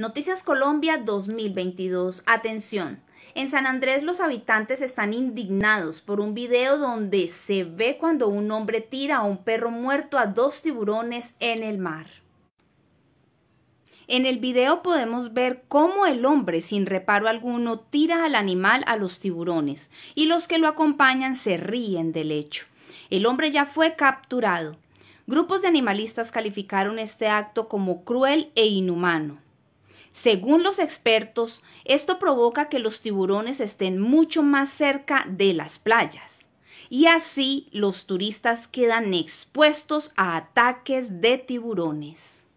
Noticias Colombia 2022. Atención. En San Andrés los habitantes están indignados por un video donde se ve cuando un hombre tira a un perro muerto a dos tiburones en el mar. En el video podemos ver cómo el hombre sin reparo alguno tira al animal a los tiburones y los que lo acompañan se ríen del hecho. El hombre ya fue capturado. Grupos de animalistas calificaron este acto como cruel e inhumano. Según los expertos, esto provoca que los tiburones estén mucho más cerca de las playas y así los turistas quedan expuestos a ataques de tiburones.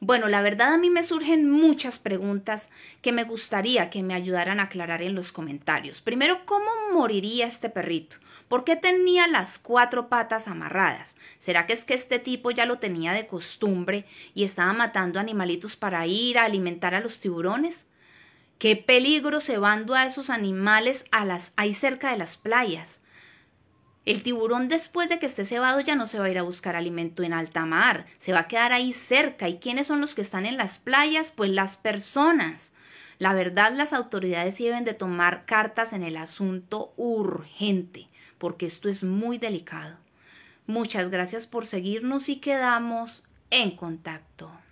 Bueno, la verdad a mí me surgen muchas preguntas que me gustaría que me ayudaran a aclarar en los comentarios. Primero, ¿cómo moriría este perrito? ¿Por qué tenía las cuatro patas amarradas? ¿Será que es que este tipo ya lo tenía de costumbre y estaba matando animalitos para ir a alimentar a los tiburones? ¿Qué peligro se vando a esos animales a las, ahí cerca de las playas? El tiburón después de que esté cebado ya no se va a ir a buscar alimento en alta mar, se va a quedar ahí cerca. ¿Y quiénes son los que están en las playas? Pues las personas. La verdad, las autoridades deben de tomar cartas en el asunto urgente, porque esto es muy delicado. Muchas gracias por seguirnos y quedamos en contacto.